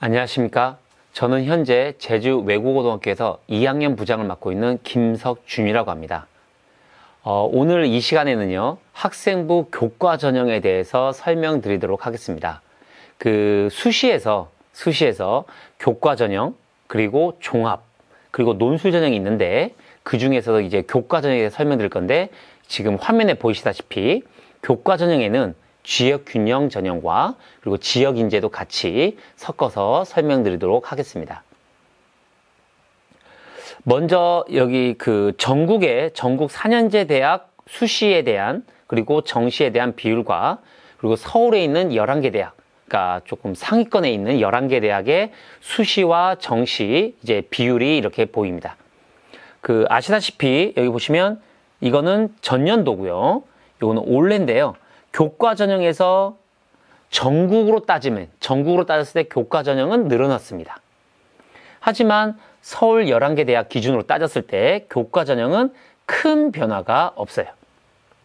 안녕하십니까. 저는 현재 제주 외국고등학교에서 2학년 부장을 맡고 있는 김석준이라고 합니다. 어, 오늘 이 시간에는요, 학생부 교과 전형에 대해서 설명드리도록 하겠습니다. 그 수시에서, 수시에서 교과 전형, 그리고 종합, 그리고 논술 전형이 있는데, 그 중에서도 이제 교과 전형에 대해서 설명드릴 건데, 지금 화면에 보이시다시피, 교과 전형에는 지역 균형 전형과 그리고 지역 인재도 같이 섞어서 설명드리도록 하겠습니다. 먼저 여기 그 전국의 전국 4년제 대학 수시에 대한 그리고 정시에 대한 비율과 그리고 서울에 있는 11개 대학 그러니까 조금 상위권에 있는 11개 대학의 수시와 정시 이제 비율이 이렇게 보입니다. 그 아시다시피 여기 보시면 이거는 전년도고요. 이거는 올해인데요. 교과 전형에서 전국으로 따지면 전국으로 따졌을 때 교과 전형은 늘어났습니다. 하지만 서울 11개 대학 기준으로 따졌을 때 교과 전형은 큰 변화가 없어요.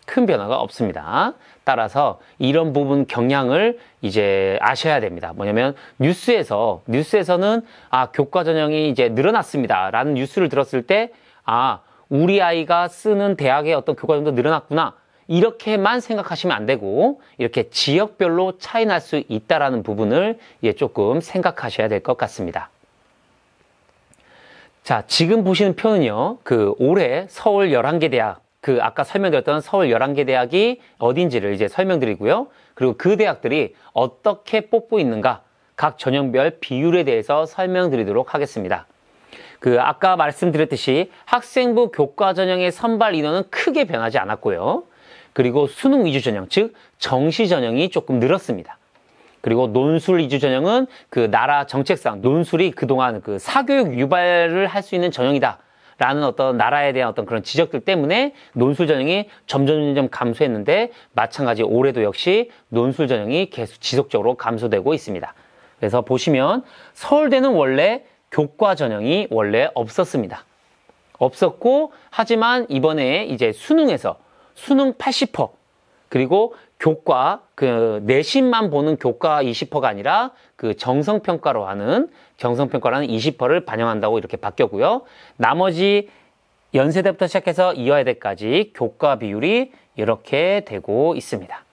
큰 변화가 없습니다. 따라서 이런 부분 경향을 이제 아셔야 됩니다. 뭐냐면 뉴스에서 뉴스에서는 아 교과 전형이 이제 늘어났습니다라는 뉴스를 들었을 때 아 우리 아이가 쓰는 대학의 어떤 교과 전형도 늘어났구나 이렇게만 생각하시면 안 되고 이렇게 지역별로 차이 날 수 있다라는 부분을 예, 조금 생각하셔야 될 것 같습니다. 자, 지금 보시는 표는요. 그 올해 서울 11개 대학 그 아까 설명드렸던 서울 11개 대학이 어딘지를 이제 설명드리고요. 그리고 그 대학들이 어떻게 뽑고 있는가 각 전형별 비율에 대해서 설명드리도록 하겠습니다. 그 아까 말씀드렸듯이 학생부 교과 전형의 선발 인원은 크게 변하지 않았고요. 그리고 수능 위주 전형, 즉 정시 전형이 조금 늘었습니다. 그리고 논술 위주 전형은 그 나라 정책상 논술이 그동안 그 사교육 유발을 할 수 있는 전형이다. 라는 어떤 나라에 대한 어떤 그런 지적들 때문에 논술 전형이 점점점 감소했는데 마찬가지 올해도 역시 논술 전형이 계속 지속적으로 감소되고 있습니다. 그래서 보시면 서울대는 원래 교과 전형이 원래 없었습니다. 없었고 하지만 이번에 이제 수능에서 수능 80% 그리고 교과 그 내신만 보는 교과 20%가 아니라 그 정성평가로 하는 정성평가라는 20%를 반영한다고 이렇게 바뀌었고요. 나머지 연세대부터 시작해서 이화여대까지 교과 비율이 이렇게 되고 있습니다.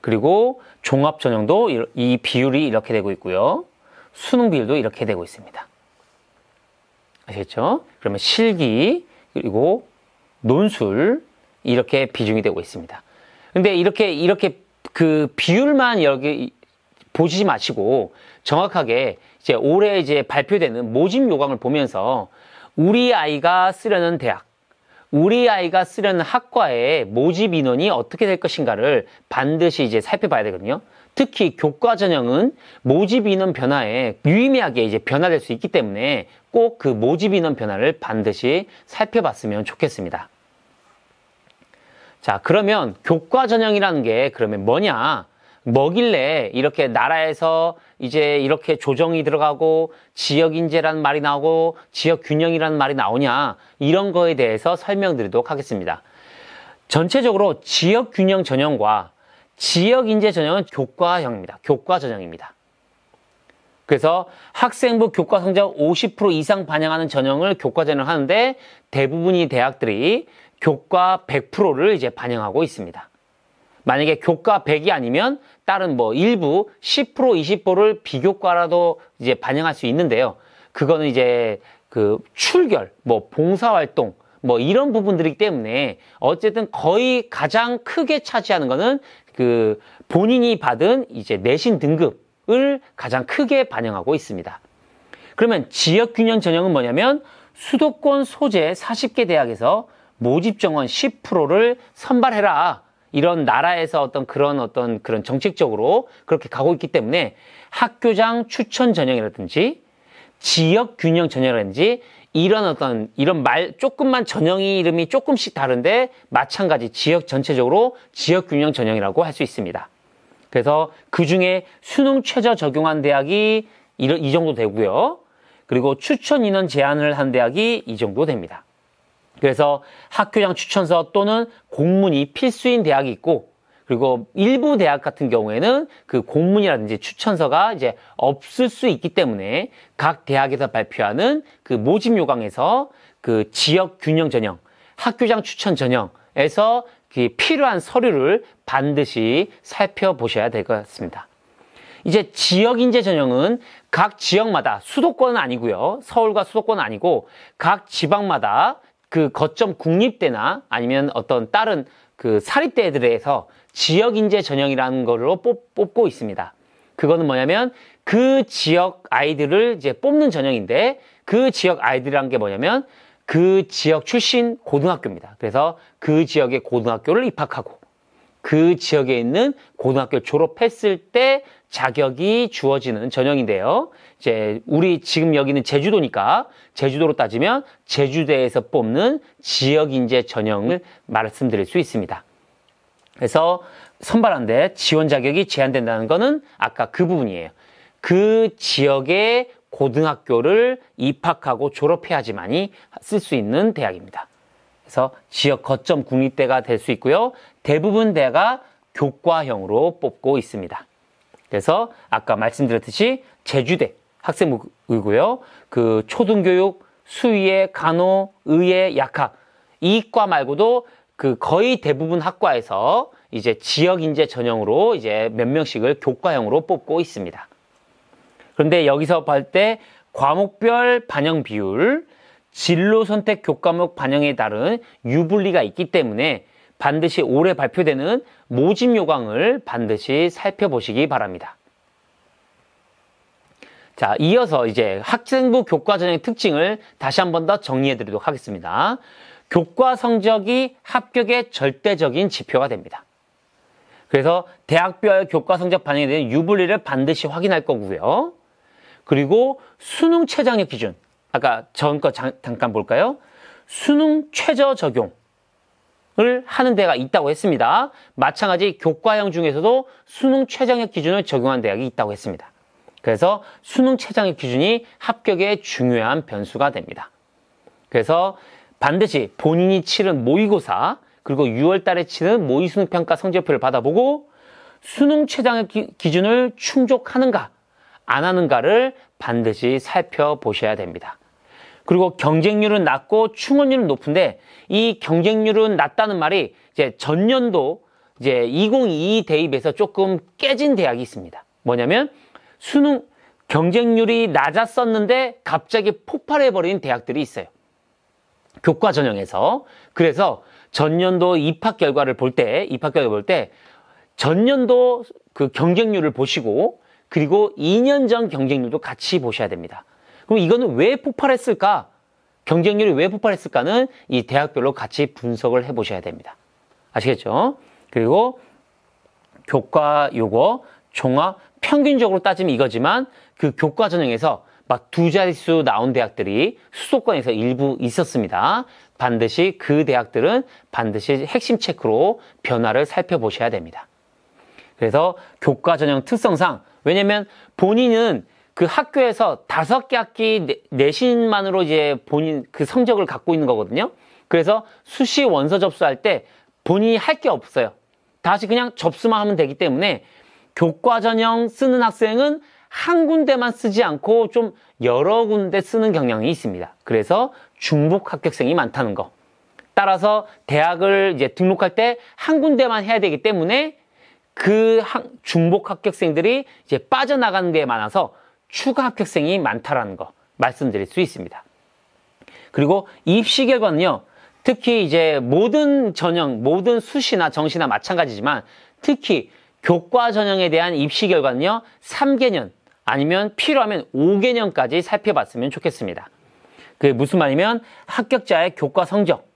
그리고 종합 전형도 이 비율이 이렇게 되고 있고요. 수능 비율도 이렇게 되고 있습니다. 아시겠죠? 그러면 실기 그리고 논술 이렇게 비중이 되고 있습니다. 근데 이렇게 이렇게 그 비율만 여기 보시지 마시고 정확하게 이제 올해 이제 발표되는 모집 요강을 보면서 우리 아이가 쓰려는 대학, 우리 아이가 쓰려는 학과의 모집 인원이 어떻게 될 것인가를 반드시 이제 살펴봐야 되거든요. 특히 교과 전형은 모집 인원 변화에 유의미하게 이제 변화될 수 있기 때문에 꼭 그 모집 인원 변화를 반드시 살펴봤으면 좋겠습니다. 자, 그러면 교과 전형이라는 게 그러면 뭐냐? 뭐길래 이렇게 나라에서 이제 이렇게 조정이 들어가고 지역 인재라는 말이 나오고 지역 균형이라는 말이 나오냐 이런 거에 대해서 설명드리도록 하겠습니다. 전체적으로 지역 균형 전형과 지역 인재 전형은 교과형입니다. 교과 전형입니다. 그래서 학생부 교과 성적 50% 이상 반영하는 전형을 교과 전형 하는데 대부분이 대학들이 교과 100%를 이제 반영하고 있습니다. 만약에 교과 100이 아니면 다른 뭐 일부 10% 20%를 비교과라도 이제 반영할 수 있는데요. 그거는 이제 그 출결, 뭐 봉사활동, 뭐 이런 부분들이기 때문에 어쨌든 거의 가장 크게 차지하는 거는 그 본인이 받은 이제 내신 등급을 가장 크게 반영하고 있습니다. 그러면 지역 균형 전형은 뭐냐면 수도권 소재 40개 대학에서 모집 정원 10%를 선발해라. 이런 나라에서 어떤 그런 어떤 그런 정책적으로 그렇게 가고 있기 때문에 학교장 추천 전형이라든지 지역 균형 전형이라든지 이런 어떤 이런 말 조금만 전형이 이름이 조금씩 다른데 마찬가지 지역 전체적으로 지역 균형 전형이라고 할 수 있습니다. 그래서 그 중에 수능 최저 적용한 대학이 이 정도 되고요. 그리고 추천 인원 제한을 한 대학이 이 정도 됩니다. 그래서 학교장 추천서 또는 공문이 필수인 대학이 있고 그리고 일부 대학 같은 경우에는 그 공문이라든지 추천서가 이제 없을 수 있기 때문에 각 대학에서 발표하는 그 모집 요강에서 그 지역 균형 전형, 학교장 추천 전형에서 그 필요한 서류를 반드시 살펴보셔야 될 것 같습니다. 이제 지역 인재 전형은 각 지역마다 수도권은 아니고요. 서울과 수도권은 아니고 각 지방마다 그 거점 국립대나 아니면 어떤 다른 그 사립대들에서 지역 인재 전형이라는 걸로 뽑, 고 있습니다. 그거는 뭐냐면 그 지역 아이들을 이제 뽑는 전형인데 그 지역 아이들이란 게 뭐냐면 그 지역 출신 고등학교입니다. 그래서 그 지역의 고등학교를 입학하고 그 지역에 있는 고등학교 졸업했을 때 자격이 주어지는 전형인데요. 이제 우리 지금 여기는 제주도니까 제주도로 따지면 제주대에서 뽑는 지역 인재 전형을 말씀드릴 수 있습니다. 그래서 선발한데 지원 자격이 제한된다는 것은 아까 그 부분이에요. 그 지역의 고등학교를 입학하고 졸업해야지만이 쓸 수 있는 대학입니다. 그래서 지역 거점 국립대가 될 수 있고요. 대부분 대가 교과형으로 뽑고 있습니다. 그래서 아까 말씀드렸듯이 제주대 학생부이고요. 그 초등교육, 수의회, 간호, 의회, 약학 이과 말고도 그 거의 대부분 학과에서 이제 지역 인재 전형으로 이제 몇 명씩을 교과형으로 뽑고 있습니다. 그런데 여기서 볼 때 과목별 반영 비율, 진로 선택 교과목 반영에 따른 유불리가 있기 때문에 반드시 올해 발표되는 모집 요강을 반드시 살펴보시기 바랍니다. 자, 이어서 이제 학생부 교과 전형의 특징을 다시 한번 더 정리해 드리도록 하겠습니다. 교과 성적이 합격의 절대적인 지표가 됩니다. 그래서 대학별 교과 성적 반영에 대한 유불리를 반드시 확인할 거고요. 그리고 수능 최장력 기준. 아까 전거 잠깐 볼까요? 수능 최저 적용. 을 하는 데가 있다고 했습니다. 마찬가지 교과형 중에서도 수능 최저학력 기준을 적용한 대학이 있다고 했습니다. 그래서 수능 최저학력 기준이 합격의 중요한 변수가 됩니다. 그래서 반드시 본인이 치른 모의고사 그리고 6월 달에 치른 모의수능평가 성적표를 받아보고 수능 최저학력 기준을 충족하는가 안 하는가를 반드시 살펴보셔야 됩니다. 그리고 경쟁률은 낮고 충원율은 높은데 이 경쟁률은 낮다는 말이 이제 전년도 이제 2022 대입에서 조금 깨진 대학이 있습니다. 뭐냐면 수능 경쟁률이 낮았었는데 갑자기 폭발해버린 대학들이 있어요. 교과 전형에서. 그래서 전년도 입학 결과를 볼 때, 입학 결과 볼 때 전년도 그 경쟁률을 보시고 그리고 2년 전 경쟁률도 같이 보셔야 됩니다. 그럼 이거는 왜 폭발했을까? 경쟁률이 왜 폭발했을까는 이 대학별로 같이 분석을 해 보셔야 됩니다. 아시겠죠? 그리고 교과 요거 종합 평균적으로 따지면 이거지만 그 교과 전형에서 막 두 자릿수 나온 대학들이 수도권에서 일부 있었습니다. 반드시 그 대학들은 반드시 핵심 체크로 변화를 살펴보셔야 됩니다. 그래서 교과 전형 특성상 왜냐면 본인은 그 학교에서 다섯 개 학기 내신만으로 이제 본인 그 성적을 갖고 있는 거거든요. 그래서 수시 원서 접수할 때 본인이 할 게 없어요. 다시 그냥 접수만 하면 되기 때문에 교과 전형 쓰는 학생은 한 군데만 쓰지 않고 좀 여러 군데 쓰는 경향이 있습니다. 그래서 중복 합격생이 많다는 거. 따라서 대학을 이제 등록할 때 한 군데만 해야 되기 때문에 그 중복 합격생들이 이제 빠져나가는 게 많아서 추가 합격생이 많다라는 거 말씀드릴 수 있습니다. 그리고 입시 결과는요. 특히 이제 모든 전형, 모든 수시나 정시나 마찬가지지만 특히 교과 전형에 대한 입시 결과는요. 3개년 아니면 필요하면 5개년까지 살펴봤으면 좋겠습니다. 그게 무슨 말이면 합격자의 교과 성적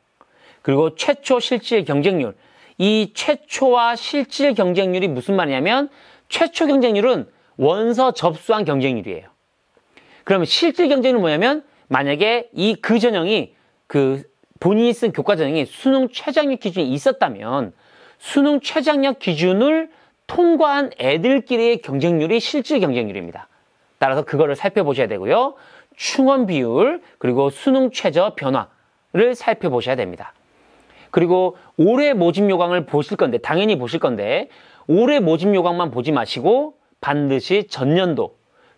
그리고 최초 실질 경쟁률 이 최초와 실질 경쟁률이 무슨 말이냐면 최초 경쟁률은 원서 접수한 경쟁률이에요. 그러면 실질 경쟁률은 뭐냐면 만약에 이 그 전형이 그 본인이 쓴 교과 전형이 수능 최장력 기준이 있었다면 수능 최장력 기준을 통과한 애들끼리의 경쟁률이 실질 경쟁률입니다. 따라서 그거를 살펴보셔야 되고요. 충원 비율 그리고 수능 최저 변화를 살펴보셔야 됩니다. 그리고 올해 모집 요강을 보실 건데 당연히 보실 건데 올해 모집 요강만 보지 마시고 반드시 전년도,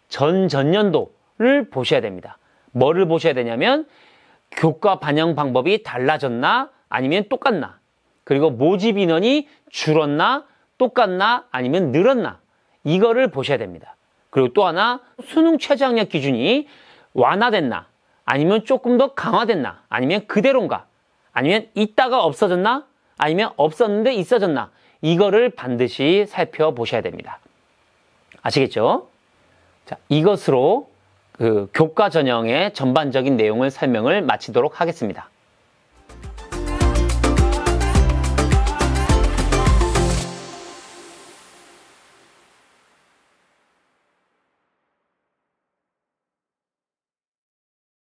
전전년도를 보셔야 됩니다. 뭐를 보셔야 되냐면 교과 반영 방법이 달라졌나 아니면 똑같나 그리고 모집 인원이 줄었나 똑같나 아니면 늘었나 이거를 보셔야 됩니다. 그리고 또 하나 수능 최저학력 기준이 완화됐나 아니면 조금 더 강화됐나 아니면 그대로인가 아니면 있다가 없어졌나 아니면 없었는데 있어졌나 이거를 반드시 살펴보셔야 됩니다. 아시겠죠? 자, 이것으로 그 교과 전형의 전반적인 내용을 설명을 마치도록 하겠습니다.